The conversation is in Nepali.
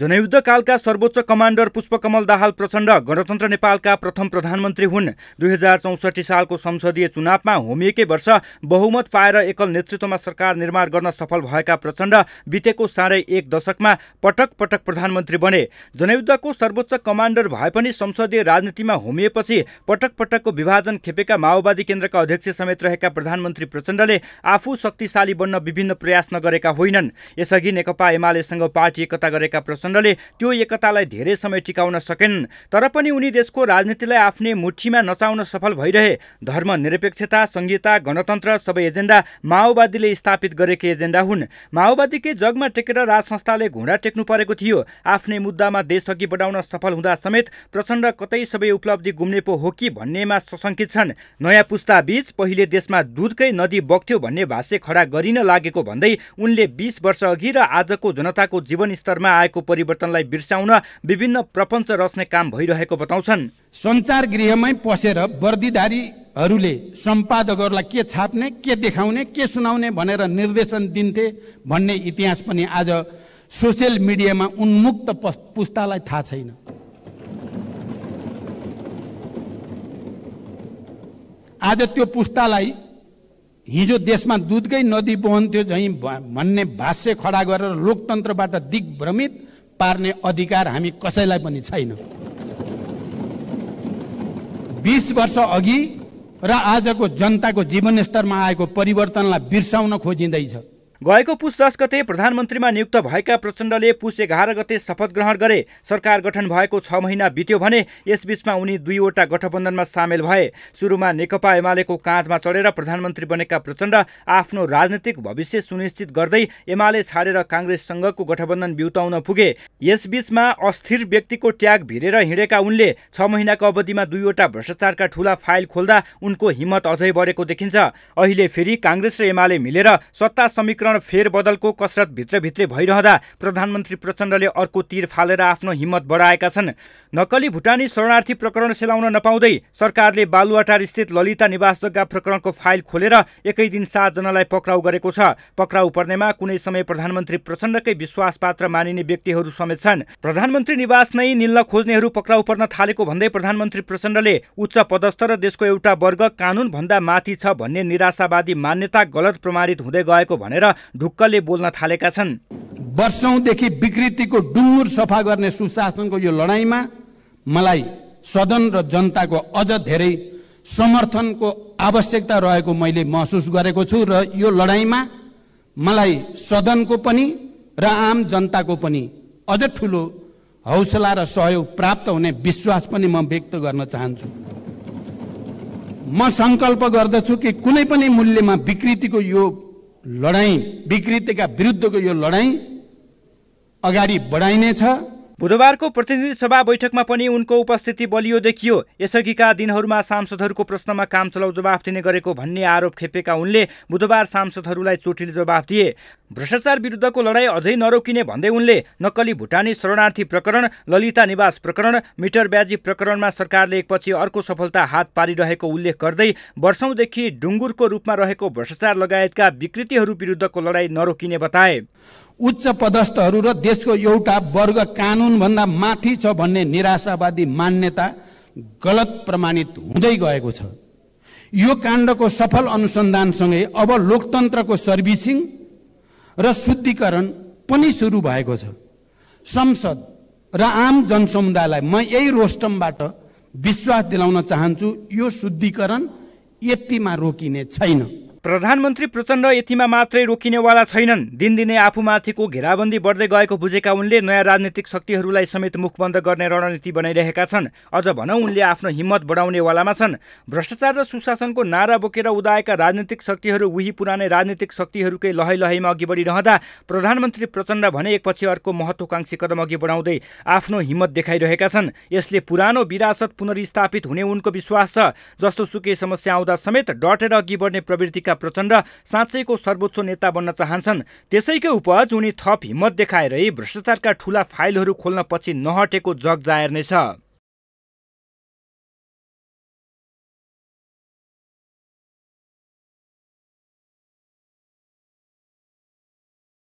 जनयुद्धकालका सर्वोच्च कमाण्डर पुष्पकमल दाहाल प्रचण्ड गणतन्त्र नेपालका प्रथम प्रधानमन्त्री हुन् दुई हजार चौसठी सालको संसदीय चुनावमा होमिएकै वर्ष बहुमत पाएर एकल नेतृत्वमा सरकार निर्माण गर्न सफल भएका प्रचण्ड बितेको साढे एक दशकमा पटक पटक प्रधानमन्त्री बने जनयुद्धको सर्वोच्च कमाण्डर भए पनि संसदीय राजनीतिमा होमिएपछि पटक पटकको विभाजन खेपेका माओवादी केन्द्रका अध्यक्ष समेत रहेका प्रधानमन्त्री प्रचण्डले आफू शक्तिशाली बन्न विभिन्न प्रयास नगरेका होइनन् यसअघि नेकपा एमालेसँग पार्टी एकता गरेका प्रचण्डले त्यो एकतालाई धेरै समय टिकाउन सकेनन् तर पनि उनी देशको राजनीतिलाई आफ्नै मुठीमा नचाउन सफल भइरहे धर्मनिरपेक्षता संहिता गणतन्त्र सबै एजेन्डा माओवादीले स्थापित गरेकै एजेन्डा हुन् माओवादीकै जगमा टेकेर राज संस्थाले घुँडा टेक्नु परेको थियो आफ्नै मुद्दामा देश अघि बढाउन सफल हुँदा समेत प्रचण्ड कतै सबै उपलब्धि गुम्ने पो हो कि भन्नेमा सशङ्कित छन् नयाँ पुस्ताबीच पहिले देशमा दुधकै नदी बग्थ्यो भन्ने भाष्य खडा गरिन लागेको भन्दै उनले बिस अघि र आजको जनताको जीवनस्तरमा आएको परिवर्तनलाई बिर्साउन विभिन्न प्रपञ्च रच्ने काम भइरहेको बताउँछन् सञ्चार गृहमै पसेर वर्दीधारीहरूले सम्पादकहरूलाई के छाप्ने के देखाउने के सुनाउने भनेर निर्देशन दिन्थे भन्ने इतिहास पनि आज सोसियल मिडियामा उन्मुक्त पुस्तालाई थाहा छैन आज त्यो पुस्तालाई हिजो देशमा दुधकै नदी बहन्थ्यो झैँ भन्ने भाष्य खडा गरेर लोकतन्त्रबाट दिग्भ्रमित पार्ने अधिकार हामी कसैलाई पनि छैन बिस वर्ष अघि र आजको जनताको जीवनस्तरमा आएको परिवर्तनलाई बिर्साउन खोजिँदैछ गएको पुस दस गते प्रधानमन्त्रीमा नियुक्त भएका प्रचण्डले पुस एघार गते शपथ ग्रहण गरे सरकार गठन भएको छ महिना बित्यो भने यसबीचमा उनी दुईवटा गठबन्धनमा सामेल भए सुरुमा नेकपा एमालेको काँधमा चढेर प्रधानमन्त्री बनेका प्रचण्ड आफ्नो राजनैतिक भविष्य सुनिश्चित गर्दै एमाले छाडेर काङ्ग्रेससँगको गठबन्धन बिउताउन पुगे यसबीचमा अस्थिर व्यक्तिको ट्याग भिरेर हिँडेका उनले छ महिनाको अवधिमा दुईवटा भ्रष्टाचारका ठूला फाइल खोल्दा उनको हिम्मत अझै बढेको देखिन्छ अहिले फेरि काङ्ग्रेस र एमाले मिलेर सत्ता समीकरण वातावरण फेरबदलको कसरत भित्रभित्रै भइरहँदा प्रधानमन्त्री प्रचण्डले अर्को तीर फालेर आफ्नो हिम्मत बढाएका छन् नक्कली भुटानी शरणार्थी प्रकरण सेलाउन नपाउँदै सरकारले बालुवाटार स्थित ललिता निवास जग्गा प्रकरणको फाइल खोलेर एकै दिन सातजनालाई पक्राउ गरेको छ पक्राउ पर्नेमा कुनै समय प्रधानमन्त्री प्रचण्डकै विश्वास पात्र मानिने व्यक्तिहरू समेत छन् प्रधानमन्त्री निवास नै निल्न खोज्नेहरू पक्राउ पर्न थालेको भन्दै प्रधानमन्त्री प्रचण्डले उच्च पदस्थ र देशको एउटा वर्ग कानुनभन्दा माथि छ भन्ने निराशावादी मान्यता गलत प्रमाणित हुँदै गएको भनेर ढुक्कले बोल्न थालेका छन् वर्षौँदेखि विकृतिको डुङ्गुर सफा गर्ने सुशासनको यो लडाइँमा मलाई सदन र जनताको अझ धेरै समर्थनको आवश्यकता रहेको मैले महसुस गरेको छु र यो लडाइँमा मलाई सदनको पनि र आम जनताको पनि अझ ठुलो हौसला र सहयोग प्राप्त हुने विश्वास पनि म व्यक्त गर्न चाहन्छु म सङ्कल्प गर्दछु कि कुनै पनि मूल्यमा विकृतिको यो लडाइँ विकृतिका विरुद्धको यो लडाइँ अगाडि बढाइनेछ बुधबारको प्रतिनिधि सभा बैठकमा पनि उनको उपस्थिति बलियो देखियो यसअघिका दिनहरूमा सांसदहरूको प्रश्नमा काम चलाउ जवाफ दिने गरेको भन्ने आरोप खेपेका उनले बुधबार सांसदहरूलाई चोटिलो जवाफ दिए भ्रष्टाचार विरुद्धको लडाईँ अझै नरोकिने भन्दै उनले नक्कली भुटानी शरणार्थी प्रकरण ललिता निवास प्रकरण मिटर ब्याजी प्रकरणमा सरकारले एकपछि अर्को सफलता हात पारिरहेको उल्लेख गर्दै वर्षौँदेखि डुङ्गुरको रूपमा रहेको भ्रष्टाचार लगायतका विकृतिहरू विरुद्धको लडाईँ नरोकिने बताए उच्च पदस्थहरू र देशको एउटा वर्ग कानुनभन्दा माथि छ भन्ने निराशावादी मान्यता गलत प्रमाणित हुँदै गएको छ यो काण्डको सफल अनुसन्धानसँगै अब लोकतन्त्रको सर्भिसिङ र शुद्धिकरण पनि सुरु भएको छ संसद र आम जनसमुदायलाई म यही रोस्टमबाट विश्वास दिलाउन चाहन्छु यो शुद्धिकरण यतिमा रोकिने छैन प्रधानमन्त्री प्रचण्ड यतिमा मात्रै रोकिनेवाला छैनन् दिनदिनै आफूमाथिको घेराबन्दी बढ्दै गएको बुझेका उनले नयाँ राजनीतिक शक्तिहरूलाई समेत मुखबन्द गर्ने रणनीति बनाइरहेका छन् अझ भनौँ उनले आफ्नो हिम्मत बढाउनेवालामा छन् भ्रष्टाचार र सुशासनको नारा बोकेर उदाएका राजनीतिक शक्तिहरू उही पुरानै राजनीतिक शक्तिहरूकै लहै लहैमा अघि बढिरहँदा प्रधानमन्त्री प्रचण्ड भने एकपछि अर्को महत्वाकांक्षी कदम अघि बढाउँदै आफ्नो हिम्मत देखाइरहेका छन् यसले पुरानो विरासत पुनर्स्थापित हुने उनको विश्वास छ जस्तो सुकै समस्या आउँदा समेत डटेर अघि बढ्ने प्रवृत्तिका भएका प्रचण्ड साँच्चैको सर्वोच्च नेता बन्न चाहन्छन् त्यसैकै उपज उनी थप हिम्मत देखाएरै भ्रष्टाचारका ठूला फाइलहरू खोल्न पछि नहटेको जग जाहेर नै